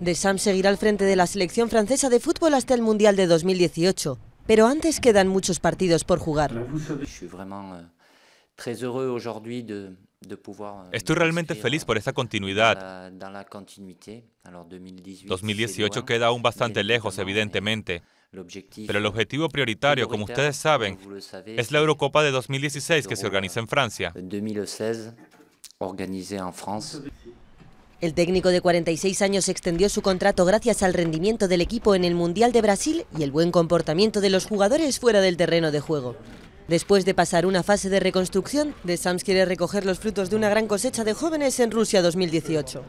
De Sam seguirá al frente de la selección francesa de fútbol hasta el Mundial de 2018, pero antes quedan muchos partidos por jugar. Eh, Estoy realmente feliz por esta continuidad. 2018 queda aún bastante lejos, evidentemente. Pero el objetivo prioritario, como ustedes saben, es la Eurocopa de 2016 que se organiza en Francia. El técnico de 46 años extendió su contrato gracias al rendimiento del equipo en el Mundial de Brasil y el buen comportamiento de los jugadores fuera del terreno de juego. Después de pasar una fase de reconstrucción, De Sams quiere recoger los frutos de una gran cosecha de jóvenes en Rusia 2018.